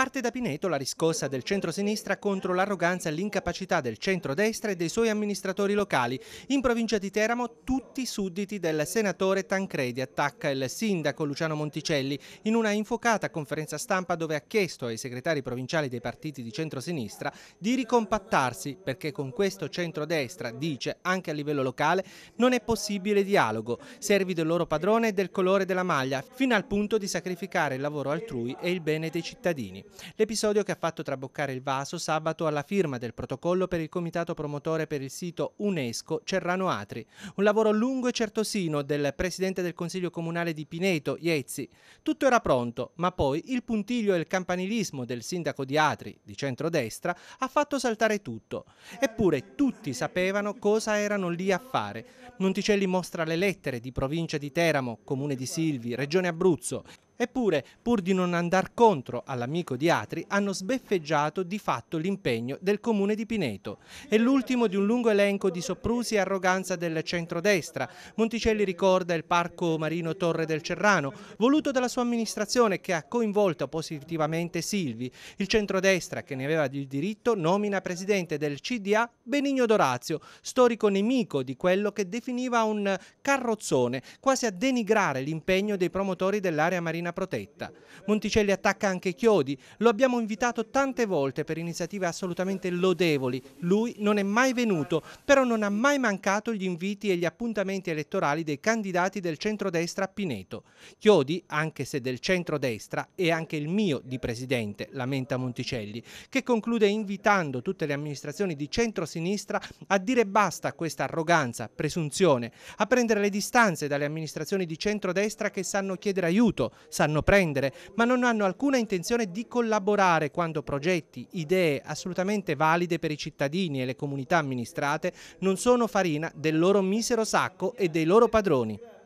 Parte da Pineto la riscossa del centro-sinistra contro l'arroganza e l'incapacità del centro-destra e dei suoi amministratori locali. In provincia di Teramo tutti i sudditi del senatore Tancredi attacca il sindaco Luciano Monticelli in una infuocata conferenza stampa dove ha chiesto ai segretari provinciali dei partiti di centro-sinistra di ricompattarsi perché con questo centro-destra, dice, anche a livello locale, non è possibile dialogo. Servi del loro padrone e del colore della maglia, fino al punto di sacrificare il lavoro altrui e il bene dei cittadini. L'episodio che ha fatto traboccare il vaso sabato alla firma del protocollo per il comitato promotore per il sito UNESCO Cerrano Atri. Un lavoro lungo e certosino del presidente del Consiglio Comunale di Pineto, Iezzi. Tutto era pronto, ma poi il puntiglio e il campanilismo del sindaco di Atri, di centrodestra, ha fatto saltare tutto. Eppure tutti sapevano cosa erano lì a fare. Monticelli mostra le lettere di provincia di Teramo, comune di Silvi, regione Abruzzo. Eppure, pur di non andar contro all'amico di Atri, hanno sbeffeggiato di fatto l'impegno del comune di Pineto. È l'ultimo di un lungo elenco di soprusi e arroganza del centrodestra. Monticelli ricorda il parco marino Torre del Cerrano, voluto dalla sua amministrazione che ha coinvolto positivamente Silvi. Il centrodestra, che ne aveva il diritto, nomina presidente del CDA Benigno Dorazio, storico nemico di quello che definiva un carrozzone, quasi a denigrare l'impegno dei promotori dell'area marina zona protetta. Monticelli attacca anche Chiodi, lo abbiamo invitato tante volte per iniziative assolutamente lodevoli, lui non è mai venuto, però non ha mai mancato gli inviti e gli appuntamenti elettorali dei candidati del centrodestra a Pineto. Chiodi, anche se del centrodestra, è anche il mio di presidente, lamenta Monticelli, che conclude invitando tutte le amministrazioni di centrosinistra a dire basta a questa arroganza, presunzione, a prendere le distanze dalle amministrazioni di centrodestra che sanno chiedere aiuto, sanno prendere, ma non hanno alcuna intenzione di collaborare quando progetti, idee assolutamente valide per i cittadini e le comunità amministrate non sono farina del loro misero sacco e dei loro padroni.